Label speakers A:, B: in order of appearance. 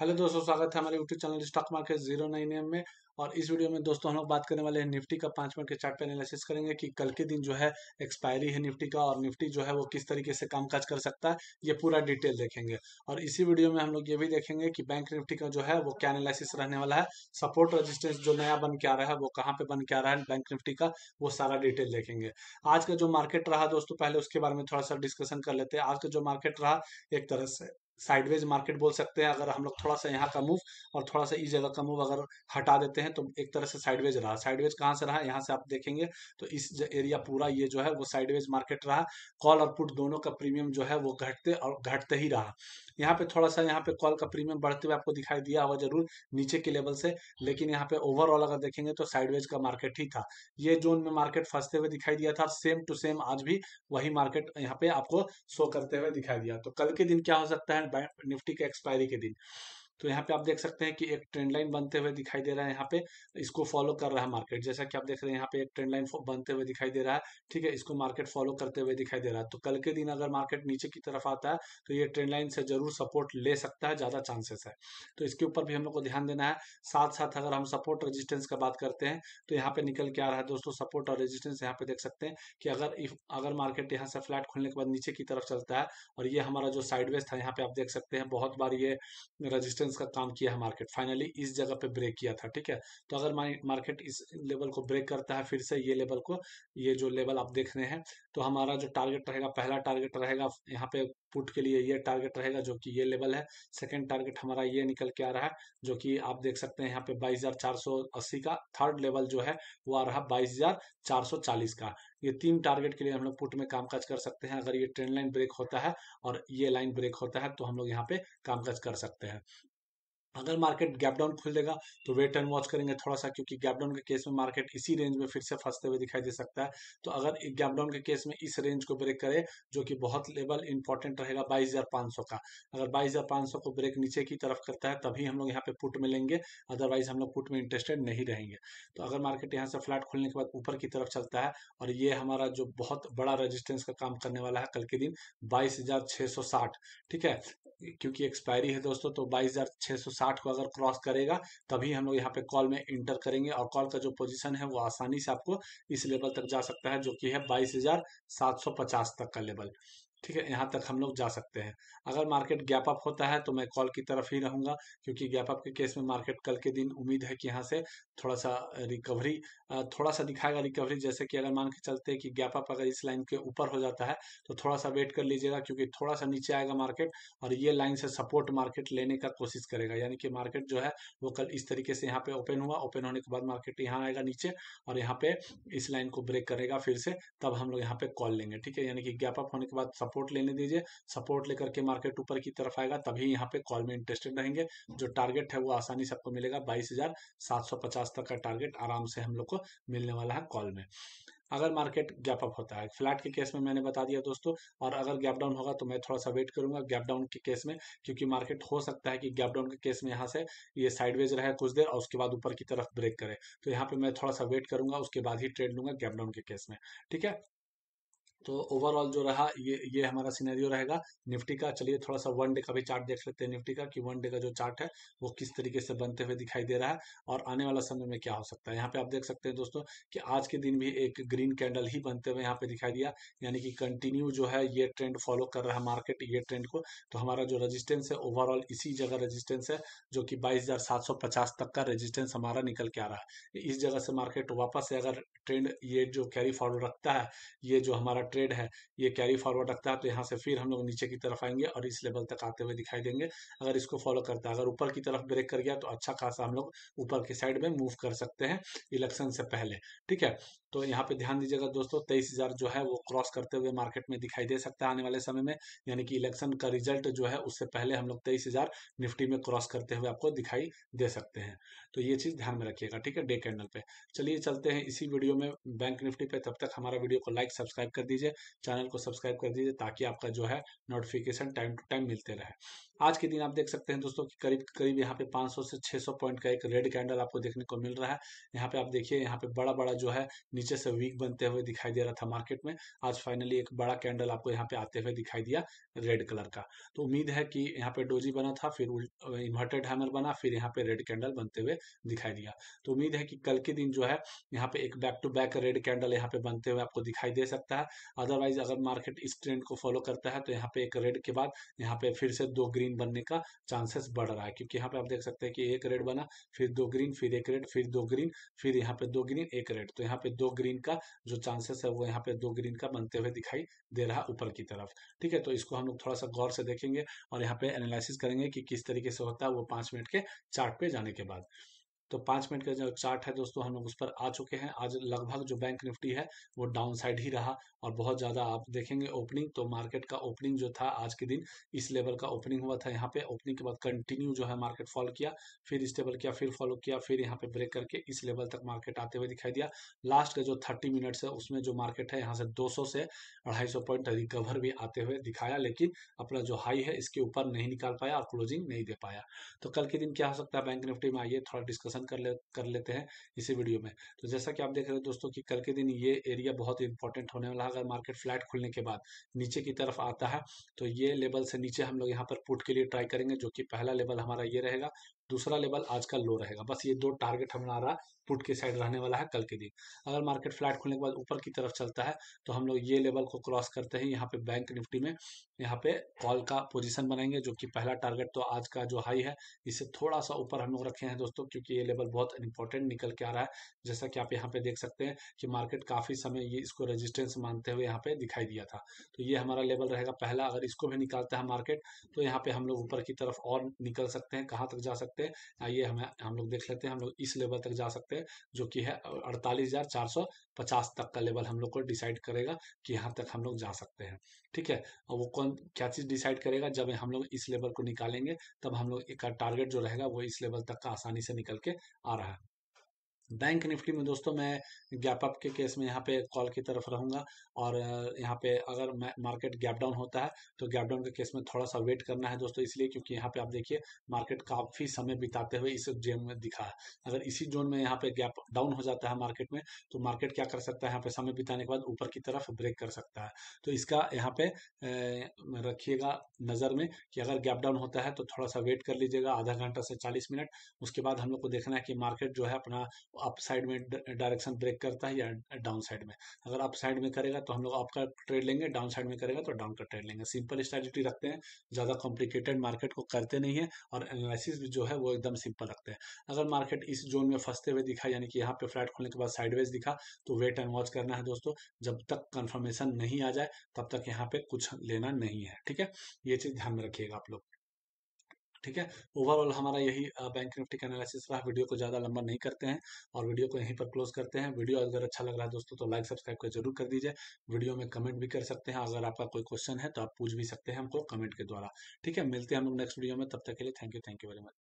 A: hello दोस्तों स्वागत है हमारे YouTube channel stock market zero nine M में और इस वीडियो में दोस्तों हम लोग बात करने वाले हैं निफ्टी का पांच मिनट के चार्ट पे एनालिसिस करेंगे कि कल के दिन जो है एक्सपायरी है निफ्टी का और निफ्टी जो है वो किस तरीके से कामकाज कर सकता है ये पूरा डिटेल देखेंगे और इसी वीडियो में हम लोग ये भी देखेंगे कि बैंक निफ्टी का जो है वो क्या एनालिसिस रहने वाला है सपोर्ट रजिस्टेंस जो नया बन के आ रहा है वो कहाँ पे बन के आ रहा है बैंक निफ्टी का वो सारा डिटेल देखेंगे आज का जो मार्केट रहा दोस्तों पहले उसके बारे में थोड़ा सा डिस्कशन कर लेते हैं आज का जो मार्केट रहा एक तरह से साइडवेज मार्केट बोल सकते हैं अगर हम लोग थोड़ा सा यहाँ का मूव और थोड़ा सा इस जगह का मूव अगर हटा देते हैं तो एक तरह से साइडवेज रहा साइडवेज कहाँ से रहा यहाँ से आप देखेंगे तो इस एरिया पूरा ये जो है वो साइडवेज मार्केट रहा कॉल और पुट दोनों का प्रीमियम जो है वो घटते और घटते ही रहा यहाँ पे थोड़ा सा यहाँ पे कॉल का प्रीमियम बढ़ते हुए आपको दिखाई दिया हुआ जरूर नीचे के लेवल से लेकिन यहाँ पे ओवरऑल अगर देखेंगे तो साइडवेज का मार्केट ही था ये जोन में मार्केट फंसते हुए दिखाई दिया था सेम टू सेम आज भी वही मार्केट यहाँ पे आपको शो करते हुए दिखाई दिया तो कल के दिन क्या हो सकता है निफ्टी के एक्सपायरी के दिन तो यहाँ पे आप देख सकते हैं कि एक ट्रेंड लाइन बनते हुए दिखाई दे रहा है यहाँ पे इसको फॉलो कर रहा है मार्केट जैसा कि आप देख रहे हैं यहाँ पे एक ट्रेंड लाइन बनते हुए दिखाई दे रहा है ठीक है इसको मार्केट फॉलो करते हुए दिखाई दे रहा है तो कल के दिन अगर मार्केट नीचे की तरफ आता है तो ये ट्रेंड लाइन से जरूर सपोर्ट ले सकता है ज्यादा चांसेस है तो इसके ऊपर भी हम लोग को ध्यान देना है साथ साथ अगर हम सपोर्ट रजिस्टेंस का बात करते हैं तो यहाँ पे निकल के आ रहा है दोस्तों सपोर्ट और रजिस्टेंस यहाँ पे देख सकते हैं कि अगर अगर मार्केट यहाँ से फ्लैट खुलने के बाद नीचे की तरफ चलता है और ये हमारा जो साइडवेज था यहाँ पे आप देख सकते हैं बहुत बार ये रजिस्टेंस रेजिस्टेंस का काम किया है मार्केट फाइनली इस जगह पे ब्रेक किया था ठीक है तो अगर मार्केट इस लेवल को ब्रेक करता है फिर से ये लेवल को ये जो लेवल आप देख रहे हैं तो हमारा जो टारगेट रहेगा पहला टारगेट रहेगा यहाँ पे पुट के लिए ये टारगेट रहेगा जो कि ये लेवल है सेकंड टारगेट हमारा ये निकल के आ रहा है जो कि आप देख सकते हैं यहाँ पे 22,480 का थर्ड लेवल जो है वो आ रहा है 22,440 का ये तीन टारगेट के लिए हम लोग पुट में कामकाज कर सकते हैं अगर ये ट्रेंड लाइन ब्रेक होता है और ये लाइन ब्रेक होता है तो हम लोग यहाँ पे कामकाज कर सकते हैं अगर मार्केट गैप डाउन खुल देगा तो वेट एंड वॉच करेंगे थोड़ा सा क्योंकि गैप डाउन के केस में मार्केट इसी रेंज में फिर से फंसते हुए दिखाई दे सकता है तो अगर गैप डाउन के केस में इस रेंज को ब्रेक करे जो कि बहुत लेवल इंपॉर्टेंट रहेगा 22,500 का अगर 22,500 को ब्रेक नीचे की तरफ करता है तभी हम लोग यहाँ पे पुट में लेंगे अदरवाइज हम लोग पुट में इंटरेस्टेड नहीं रहेंगे तो अगर मार्केट यहाँ से फ्लैट खुलने के बाद ऊपर की तरफ चलता है और ये हमारा जो बहुत बड़ा रजिस्टेंस का काम करने वाला है कल के दिन बाईस ठीक है क्योंकि एक्सपायरी है दोस्तों तो बाईस साठ को अगर क्रॉस करेगा तभी हम लोग यहाँ पे कॉल में इंटर करेंगे और कॉल का जो पोजीशन है वो आसानी से आपको इस लेवल तक जा सकता है जो कि है बाईस हजार सात सौ पचास तक का लेवल ठीक है यहाँ तक हम लोग जा सकते हैं अगर मार्केट गैप अप होता है तो मैं कॉल की तरफ ही रहूंगा क्योंकि गैप अप के केस में मार्केट कल के दिन उम्मीद है कि यहाँ से थोड़ा सा रिकवरी थोड़ा सा दिखाएगा रिकवरी जैसे कि अगर मान के चलते हैं कि गैप अप अगर इस लाइन के ऊपर हो जाता है तो थोड़ा सा वेट कर लीजिएगा क्योंकि थोड़ा सा नीचे आएगा मार्केट और ये लाइन से सपोर्ट मार्केट लेने का कोशिश करेगा यानी कि मार्केट जो है वो कल इस तरीके से यहाँ पे ओपन हुआ ओपन होने के बाद मार्केट यहाँ आएगा नीचे और यहाँ पे इस लाइन को ब्रेक करेगा फिर से तब हम लोग यहाँ पे कॉल लेंगे ठीक है यानी कि गैप अप होने के बाद सपोर्ट लेने दीजिए सपोर्ट लेकर के मार्केट ऊपर की तरफ आएगा तभी यहाँ पे कॉल में इंटरेस्टेड रहेंगे जो टारगेट है वो आसानी से आपको मिलेगा बाईस हजार सात सौ पचास तक का टारगेट आराम से हम लोग को मिलने वाला है कॉल में अगर मार्केट गैप अप होता है फ्लैट के केस में मैंने बता दिया दोस्तों और अगर गैप डाउन होगा तो मैं थोड़ा सा वेट करूंगा गैप डाउन के केस में क्योंकि मार्केट हो सकता है कि गैप डाउन के केस में यहाँ से ये साइडवेज रहे कुछ देर और उसके बाद ऊपर की तरफ ब्रेक करे तो यहाँ पे मैं थोड़ा सा वेट करूंगा उसके बाद ही ट्रेड लूंगा गैप डाउन के केस में ठीक है तो ओवरऑल जो रहा ये ये हमारा सिनेरियो रहेगा निफ्टी का चलिए थोड़ा सा वन डे का भी चार्ट देख लेते हैं निफ्टी का कि वन डे का जो चार्ट है वो किस तरीके से बनते हुए दिखाई दे रहा है और आने वाला समय में क्या हो सकता है यहाँ पे आप देख सकते हैं दोस्तों कि आज के दिन भी एक ग्रीन कैंडल ही बनते हुए यहाँ पे दिखाई दिया यानी कि कंटिन्यू जो है ये ट्रेंड फॉलो कर रहा है मार्केट ये ट्रेंड को तो हमारा जो रजिस्टेंस है ओवरऑल इसी जगह रजिस्टेंस है जो कि बाईस तक का रजिस्टेंस हमारा निकल के आ रहा है इस जगह से मार्केट वापस अगर ट्रेंड ये जो कैरी फॉलो रखता है ये जो हमारा ट्रेड है ये कैरी फॉरवर्ड रखता है तो यहाँ से फिर हम लोग नीचे की तरफ आएंगे और इस लेवल तक आते हुए दिखाई देंगे अगर इसको फॉलो करता है अगर ऊपर की तरफ ब्रेक कर गया तो अच्छा खासा हम लोग ऊपर के साइड में मूव कर सकते हैं इलेक्शन से पहले ठीक है तो यहाँ पे ध्यान दीजिएगा दोस्तों तेईस हजार जो है वो क्रॉस करते हुए मार्केट में दिखाई दे सकता है आने वाले समय में यानी कि इलेक्शन का रिजल्ट जो है उससे पहले हम लोग तेईस हजार निफ्टी में क्रॉस करते हुए आपको दिखाई दे सकते हैं तो ये चीज ध्यान में रखिएगा ठीक है डे कैंडल पे चलिए चलते हैं इसी वीडियो में बैंक निफ्टी पे तब तक हमारा वीडियो को लाइक सब्सक्राइब कर दीजिए दीजिए चैनल को सब्सक्राइब कर दीजिए ताकि आपका जो है नोटिफिकेशन टाइम टू टाइम मिलते रहे आज के दिन आप देख सकते हैं दोस्तों कि करीब करीब यहाँ पे 500 से 600 पॉइंट का एक रेड कैंडल आपको देखने को मिल रहा है यहाँ पे आप देखिए यहाँ पे बड़ा बड़ा जो है नीचे से वीक बनते हुए दिखाई दे रहा था मार्केट में आज फाइनली एक बड़ा कैंडल आपको यहाँ पे आते हुए दिखाई दिया रेड कलर का तो उम्मीद है कि यहाँ पे डोजी बना था फिर इन्वर्टेड हैमर बना फिर यहाँ पे रेड कैंडल बनते हुए दिखाई दिया तो उम्मीद है कि कल के दिन जो है यहाँ पे एक back to back red candle यहाँ पे बनते हुए आपको दिखाई दे सकता है अदरवाइज अगर मार्केट इस ट्रेंड को फॉलो करता है तो यहाँ पे एक रेड के बाद यहाँ पे फिर से दो ग्रीन बनने का चांसेस बढ़ रहा है क्योंकि यहाँ पे आप देख सकते हैं कि एक रेड बना फिर दो ग्रीन फिर एक रेड फिर दो ग्रीन फिर यहाँ पे दो ग्रीन एक रेड तो यहाँ पे दो ग्रीन का जो चांसेस है वो यहाँ पे दो ग्रीन का बनते हुए दिखाई दे रहा ऊपर की तरफ ठीक है तो इसको हम लोग थोड़ा सा गौर से देखेंगे और यहाँ पे एनालिसिस करेंगे कि किस तरीके से होता है वो पांच मिनट के चार्ट पे जाने के बाद तो पांच मिनट का जो चार्ट है दोस्तों हम लोग उस पर आ चुके हैं आज लगभग जो बैंक निफ्टी है वो डाउन साइड ही रहा और बहुत ज़्यादा आप देखेंगे ओपनिंग तो मार्केट का ओपनिंग जो था आज के दिन इस लेवल का ओपनिंग हुआ था यहाँ पे ओपनिंग के बाद कंटिन्यू जो है मार्केट फॉलो किया फिर स्टेबल किया फिर फॉलो किया फिर यहाँ पे ब्रेक करके इस लेवल तक मार्केट आते हुए दिखाई दिया लास्ट का जो थर्टी मिनट्स है उसमें जो मार्केट है यहाँ से दो से अढ़ाई पॉइंट रिकवर भी आते हुए दिखाया लेकिन अपना जो हाई है इसके ऊपर नहीं निकाल पाया और क्लोजिंग नहीं दे पाया तो कल के दिन क्या हो सकता है बैंक निफ्टी में आइए थोड़ा डिस्कशन डिस्कशन कर ले कर लेते हैं इसी वीडियो में तो जैसा कि आप देख रहे हो दोस्तों कि कल के दिन ये एरिया बहुत ही इंपॉर्टेंट होने वाला है अगर मार्केट फ्लैट खुलने के बाद नीचे की तरफ आता है तो ये लेवल से नीचे हम लोग यहाँ पर पुट के लिए ट्राई करेंगे जो कि पहला लेवल हमारा ये रहेगा दूसरा लेवल आज का लो रहेगा बस ये दो टारगेट हमारा पुट के साइड रहने वाला है कल के दिन अगर मार्केट फ्लैट खुलने के बाद ऊपर की तरफ चलता है तो हम लोग ये लेवल को क्रॉस करते हैं यहाँ पे बैंक निफ्टी में यहाँ पे कॉल का पोजीशन बनाएंगे जो कि पहला टारगेट तो आज का जो हाई है इसे थोड़ा सा ऊपर हम लोग रखे हैं दोस्तों क्योंकि ये लेवल बहुत इंपॉर्टेंट निकल के आ रहा है जैसा कि आप यहाँ पे देख सकते हैं कि मार्केट काफी समय ये इसको रेजिस्टेंस मानते हुए यहाँ पे दिखाई दिया था तो ये हमारा लेवल रहेगा पहला अगर इसको भी निकालता है मार्केट तो यहाँ पे हम लोग ऊपर की तरफ और निकल सकते हैं कहाँ तक जा सकते हैं सकते हैं आइए हमें हम लोग देख लेते हैं हम लोग इस लेवल तक जा सकते हैं जो कि है अड़तालीस तक का लेवल हम लोग को डिसाइड करेगा कि यहाँ तक हम लोग जा सकते हैं ठीक है और वो कौन क्या चीज़ डिसाइड करेगा जब हम लोग इस लेवल को निकालेंगे तब हम लोग एक टारगेट जो रहेगा वो इस लेवल तक का आसानी से निकल के आ रहा है बैंक निफ्टी में दोस्तों मैं गैप अप के केस में यहाँ पे कॉल की तरफ रहूंगा और यहाँ पे अगर मार्केट गैप डाउन होता है तो गैप डाउन के केस में थोड़ा सा वेट करना है दोस्तों इसलिए क्योंकि यहाँ पे आप देखिए मार्केट काफी समय बिताते हुए इस जेम में दिखा है अगर इसी जोन में यहाँ पे गैप डाउन हो जाता है मार्केट में तो मार्केट क्या कर सकता है यहाँ पे समय बिताने के बाद ऊपर की तरफ ब्रेक कर सकता है तो इसका यहाँ पे रखिएगा नजर में कि अगर गैप डाउन होता है तो थोड़ा सा वेट कर लीजिएगा आधा घंटा से चालीस मिनट उसके बाद हम लोग को देखना है कि मार्केट जो है अपना अप साइड में डायरेक्शन ब्रेक करता है या डाउन साइड में अगर अप साइड में करेगा तो हम लोग आपका ट्रेड लेंगे डाउन साइड में करेगा तो डाउन का ट्रेड लेंगे सिंपल स्ट्रैटेजी रखते हैं ज़्यादा कॉम्प्लिकेटेड मार्केट को करते नहीं है और एनालिसिस भी जो है वो एकदम सिंपल रखते हैं अगर मार्केट इस जोन में फंसते हुए दिखा यानी कि यहाँ पे फ्लैट खोलने के बाद साइडवेज दिखा तो वेट एंड वॉच करना है दोस्तों जब तक कन्फर्मेशन नहीं आ जाए तब तक यहाँ पर कुछ लेना नहीं है ठीक है ये चीज़ ध्यान में रखिएगा आप लोग ठीक है ओवरऑल हमारा यही बैंक निफ्टी का एनालिसिस रहा वीडियो को ज़्यादा लंबा नहीं करते हैं और वीडियो को यहीं पर क्लोज करते हैं वीडियो अगर अच्छा लग रहा है दोस्तों तो लाइक सब्सक्राइब कर जरूर कर दीजिए वीडियो में कमेंट भी कर सकते हैं अगर आपका कोई क्वेश्चन है तो आप पूछ भी सकते हैं हमको कमेंट के द्वारा ठीक है मिलते हैं हम लोग नेक्स्ट वीडियो में तब तक के लिए thank you thank you very much